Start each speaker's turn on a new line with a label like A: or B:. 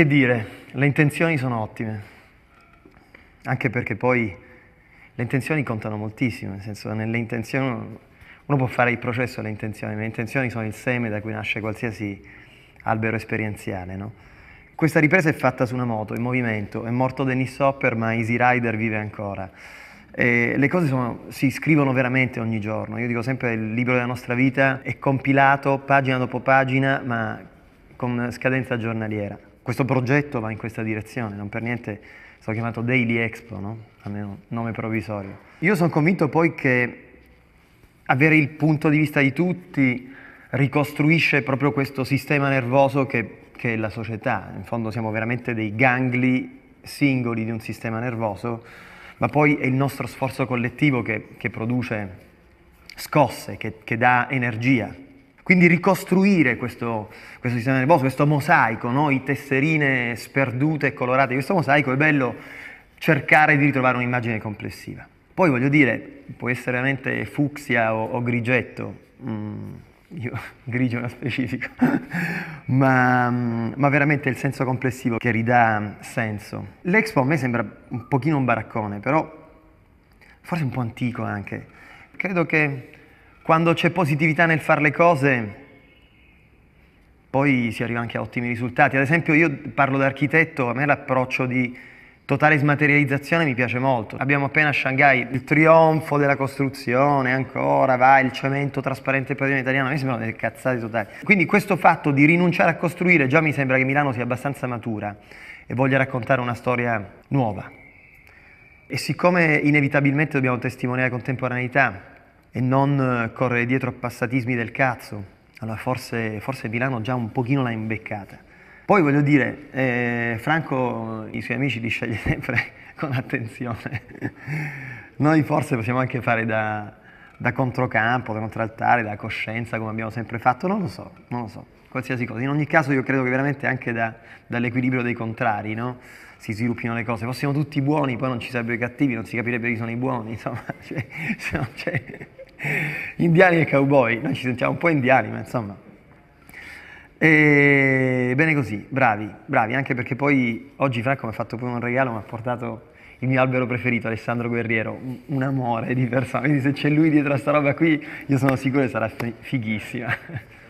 A: Che dire, le intenzioni sono ottime, anche perché poi le intenzioni contano moltissimo, nel senso nelle intenzioni uno può fare il processo alle intenzioni, ma le intenzioni sono il seme da cui nasce qualsiasi albero esperienziale. No? Questa ripresa è fatta su una moto, in movimento, è morto Dennis Hopper ma Easy Rider vive ancora. E le cose sono, si scrivono veramente ogni giorno. Io dico sempre il libro della nostra vita è compilato pagina dopo pagina, ma con scadenza giornaliera questo progetto va in questa direzione, non per niente sono chiamato Daily Expo, no? almeno nome provvisorio. Io sono convinto poi che avere il punto di vista di tutti ricostruisce proprio questo sistema nervoso che, che è la società, in fondo siamo veramente dei gangli singoli di un sistema nervoso, ma poi è il nostro sforzo collettivo che, che produce scosse, che, che dà energia. Quindi ricostruire questo, questo sistema nervoso, questo mosaico, no? i tesserine sperdute e colorate di questo mosaico, è bello cercare di ritrovare un'immagine complessiva. Poi voglio dire, può essere veramente fucsia o, o grigetto, mm, io grigio nello specifico, ma, ma, veramente il senso complessivo che ridà senso. L'Expo a me sembra un pochino un baraccone, però forse un po' antico anche. Credo che quando c'è positività nel fare le cose, poi si arriva anche a ottimi risultati. Ad esempio io parlo da architetto, a me l'approccio di totale smaterializzazione mi piace molto. Abbiamo appena a Shanghai il trionfo della costruzione, ancora va il cemento trasparente per padiglione italiano, a me sembrano delle cazzate totali. Quindi questo fatto di rinunciare a costruire già mi sembra che Milano sia abbastanza matura e voglia raccontare una storia nuova. E siccome inevitabilmente dobbiamo testimoniare contemporaneità, e non eh, correre dietro a passatismi del cazzo. Allora forse, forse Milano già un pochino l'ha imbeccata. Poi voglio dire, eh, Franco, i suoi amici li sceglie sempre con attenzione. Noi forse possiamo anche fare da, da controcampo, da contraltare, da coscienza, come abbiamo sempre fatto, non lo so, non lo so, qualsiasi cosa. In ogni caso io credo che veramente anche da, dall'equilibrio dei contrari no? si sviluppino le cose. Fossimo tutti buoni, poi non ci sarebbero i cattivi, non si capirebbe chi sono i buoni, insomma, cioè, cioè, indiani e cowboy, noi ci sentiamo un po' indiani, ma insomma. E bene così, bravi, bravi, anche perché poi oggi Franco mi ha fatto pure un regalo, mi ha portato il mio albero preferito, Alessandro Guerriero, un, amore di persona, quindi se c'è lui dietro a sta roba qui, io sono sicuro che sarà fighissima.